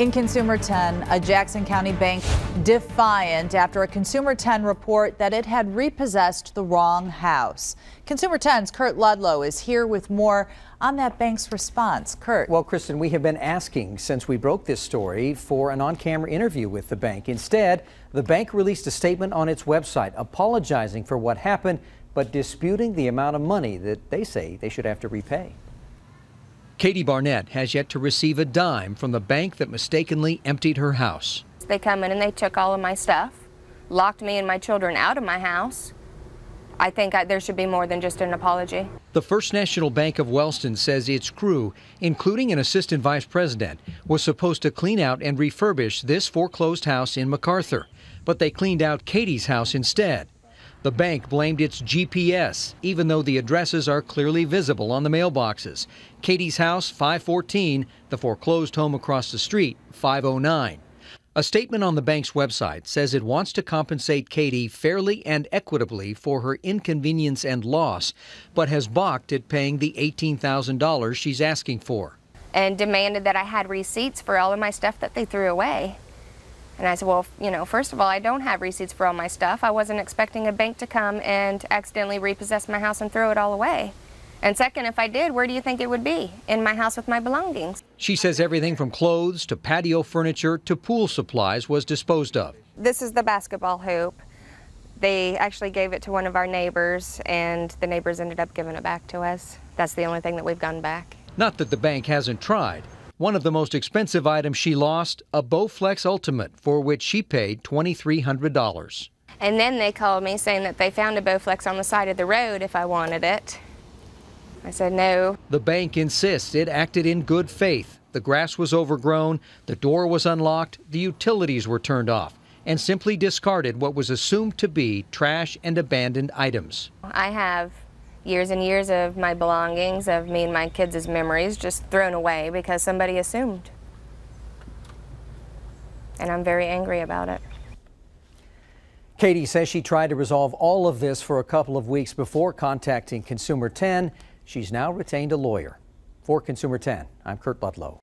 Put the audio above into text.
In Consumer 10, a Jackson County bank defiant after a Consumer 10 report that it had repossessed the wrong house. Consumer 10's Kurt Ludlow is here with more on that bank's response. Kurt. Well, Kristen, we have been asking since we broke this story for an on camera interview with the bank. Instead, the bank released a statement on its website apologizing for what happened, but disputing the amount of money that they say they should have to repay. Katie Barnett has yet to receive a dime from the bank that mistakenly emptied her house. They come in and they took all of my stuff, locked me and my children out of my house. I think I, there should be more than just an apology. The First National Bank of Wellston says its crew, including an assistant vice president, was supposed to clean out and refurbish this foreclosed house in MacArthur, but they cleaned out Katie's house instead. The bank blamed its GPS, even though the addresses are clearly visible on the mailboxes. Katie's house, 514, the foreclosed home across the street, 509. A statement on the bank's website says it wants to compensate Katie fairly and equitably for her inconvenience and loss, but has balked at paying the $18,000 she's asking for. And demanded that I had receipts for all of my stuff that they threw away. And I said, well, you know, first of all, I don't have receipts for all my stuff. I wasn't expecting a bank to come and accidentally repossess my house and throw it all away. And second, if I did, where do you think it would be? In my house with my belongings. She says everything from clothes to patio furniture to pool supplies was disposed of. This is the basketball hoop. They actually gave it to one of our neighbors, and the neighbors ended up giving it back to us. That's the only thing that we've gotten back. Not that the bank hasn't tried. One of the most expensive items she lost, a Bowflex Ultimate, for which she paid $2,300. And then they called me saying that they found a Bowflex on the side of the road if I wanted it. I said no. The bank insists it acted in good faith. The grass was overgrown, the door was unlocked, the utilities were turned off, and simply discarded what was assumed to be trash and abandoned items. I have years and years of my belongings, of me and my kids' memories, just thrown away because somebody assumed. And I'm very angry about it. Katie says she tried to resolve all of this for a couple of weeks before contacting Consumer 10. She's now retained a lawyer. For Consumer 10, I'm Kurt Ludlow.